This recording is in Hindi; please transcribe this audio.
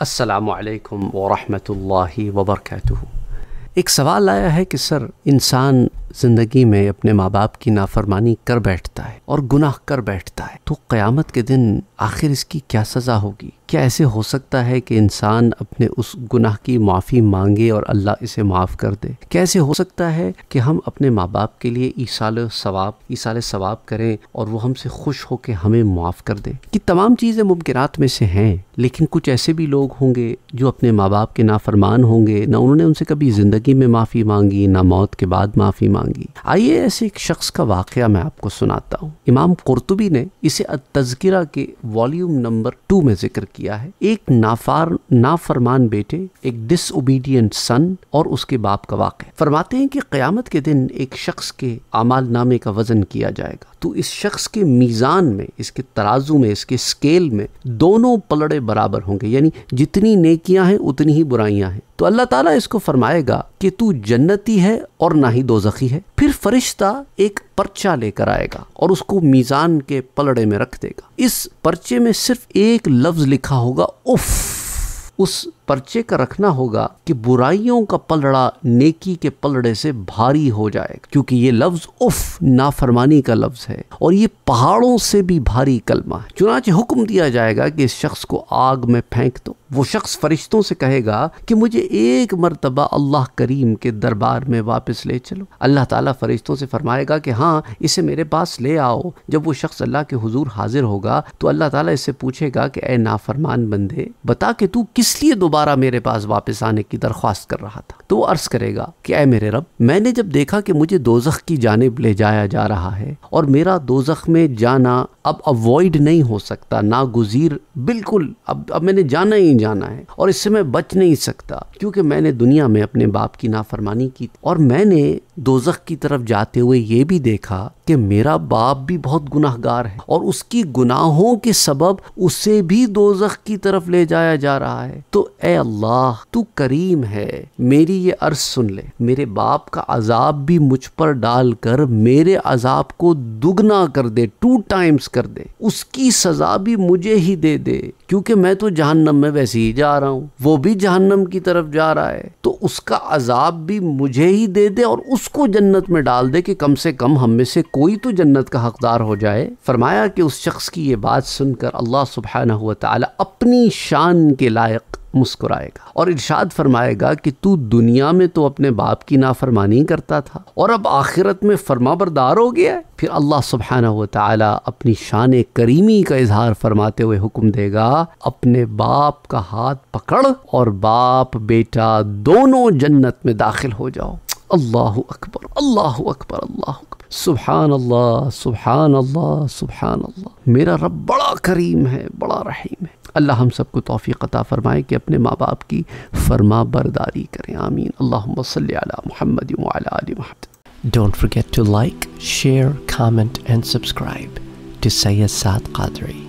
असलकम व वबरक एक सवाल आया है कि सर इंसान ज़िंदगी में अपने माँ बाप की नाफरमानी कर बैठता है और गुनाह कर बैठता है तो क़यामत के दिन आखिर इसकी क्या सज़ा होगी क्या ऐसे हो सकता है कि इंसान अपने उस गुनाह की माफ़ी मांगे और अल्लाह इसे माफ़ कर दे कैसे हो सकता है कि हम अपने माँ बाप के लिए ईसाल सवाब ईसाल सवाब करें और वो हमसे खुश हो के हमें माफ़ कर दे कि तमाम चीज़ें मुमकिनत में से हैं लेकिन कुछ ऐसे भी लोग होंगे जो अपने माँ बाप के नाफरमान होंगे ना उन्होंने उनसे कभी ज़िंदगी में माफ़ी मांगी ना मौत के बाद माफ़ी मांगी आइए ऐसे एक शख्स का वाक़ मैं आपको सुनाता हूँ इमाम कुरतुबी ने इसे तस्करा के वॉल्यूम नंबर टू में जिक्र किया है एक नाफार नाफरमान बेटे एक डिसोबीडियंट सन और उसके बाप का वाक़ फरमाते हैं कि क़्यामत के दिन एक शख्स के आमाल नामे का वज़न किया जाएगा तो इस शख्स के मीज़ान में इसके तराजू में इसके स्केल में दोनों पलड़े बराबर होंगे यानी जितनी नेकियां हैं उतनी ही बुराइयां हैं तो अल्लाह ताला इसको फरमाएगा कि तू जन्नती है और ना ही दोजखी है फिर फरिश्ता एक पर्चा लेकर आएगा और उसको मीज़ान के पलड़े में रख देगा इस पर्चे में सिर्फ एक लफ्ज़ लिखा होगा उफ़ उस पर्चे का रखना होगा कि बुराइयों का पलड़ा नेकी के पलड़े से भारी हो जाए क्योंकि ये लफ्ज़ उफ नाफरमानी का लफ्ज़ है और ये पहाड़ों से भी भारी कलमा है चुनाच हुक्म दिया जाएगा कि इस शख्स को आग में फेंक दो वो शख्स फरिश्तों से कहेगा कि मुझे एक मरतबा अल्लाह करीम के दरबार में वापस ले चलो अल्लाह ताला फरिश्तों से फरमाएगा कि हाँ इसे मेरे पास ले आओ जब वो शख्स अल्लाह के हुजूर हाजिर होगा तो अल्लाह ताला इससे पूछेगा कि ए नाफरमान बंदे बता कि तू किस लिए दोबारा दोबारा मेरे पास वापस आने की दरख्वास्त कर रहा था तो वो अर्ज़ करेगा कि अय मेरे रब मैंने जब देखा कि मुझे दोजख की जानब ले जाया जा रहा है और मेरा दोजख में जाना अब अवॉइड नहीं हो सकता नागुजीर बिल्कुल अब अब मैंने जाना ही जाना है और इससे मैं बच नहीं सकता क्योंकि मैंने दुनिया में अपने बाप की नाफरमानी की और मैंने दोजख की तरफ जाते हुए ये भी देखा कि मेरा बाप भी बहुत गुनाहगार है और उसकी गुनाहों के सबब उसे भी दोजख की तरफ ले जाया जा रहा है तो ए अल्लाह तू करीम है मेरी ये अर्ज सुन ले मेरे बाप का अजाब भी मुझ पर डाल कर मेरे अजाब को दुगना कर दे टू टाइम्स कर दे उसकी सजा भी मुझे ही दे दे क्योंकि मैं तो जहन्नम में वैसे ही जा रहा हूँ वो भी जहन्नम की तरफ जा रहा है तो उसका अजाब भी मुझे ही दे दे और उसको जन्नत में डाल दे कि कम से कम हम में से कोई तो जन्नत का हकदार हो जाए फरमाया कि उस शख्स की ये बात सुनकर अल्लाह सुबहाना हुआ अपनी शान के लायक मुस्कुराएगा और इर्शाद फरमाएगा कि तू दुनिया में तो अपने बाप की नाफरमानी करता था और अब आखिरत में फरमा बरदार हो गया है फिर अल्लाह सुबहाना ताला अपनी शान करीमी का इजहार फरमाते हुए हुक्म देगा अपने बाप का हाथ पकड़ और बाप बेटा दोनों जन्नत में दाखिल हो जाओ अल्लाह अकबर अल्लाह अकबर अल्लाह अकबर सुबहान अल्लाह सुबहान अल्लाह सुबहान अल्लाह मेरा रब बड़ा करीम है बड़ा रहीम है अल्लाह हम सबको तोफ़ी अता फ़रमाए कि अपने माँ बाप की फरमा बरदारी करें आमीन Allah Muhammad Muhammad don't forget to like share comment and subscribe to Syed सात कादरी